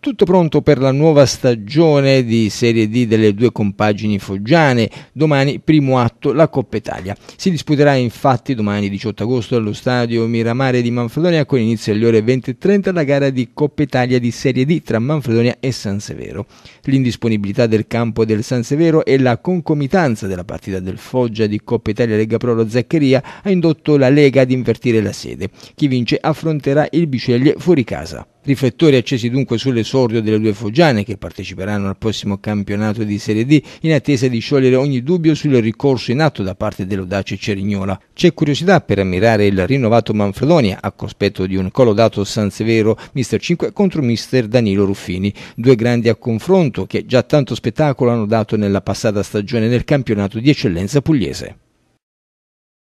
Tutto pronto per la nuova stagione di Serie D delle due compagini foggiane. Domani primo atto la Coppa Italia. Si disputerà infatti domani 18 agosto allo stadio Miramare di Manfredonia con inizio alle ore 20.30 la gara di Coppa Italia di Serie D tra Manfredonia e San Severo. L'indisponibilità del campo del San Severo e la concomitanza della partita del Foggia di Coppa Italia Lega Pro lo Zaccheria ha indotto la Lega ad invertire la sede. Chi vince affronterà il Biceglie fuori casa. Riflettori accesi dunque sull'esordio delle due foggiane che parteciperanno al prossimo campionato di Serie D in attesa di sciogliere ogni dubbio sul ricorso in atto da parte dell'Audace Cerignola. C'è curiosità per ammirare il rinnovato Manfredonia a cospetto di un colodato San Severo Mister 5 contro Mister Danilo Ruffini, due grandi a confronto che già tanto spettacolo hanno dato nella passata stagione nel campionato di eccellenza pugliese.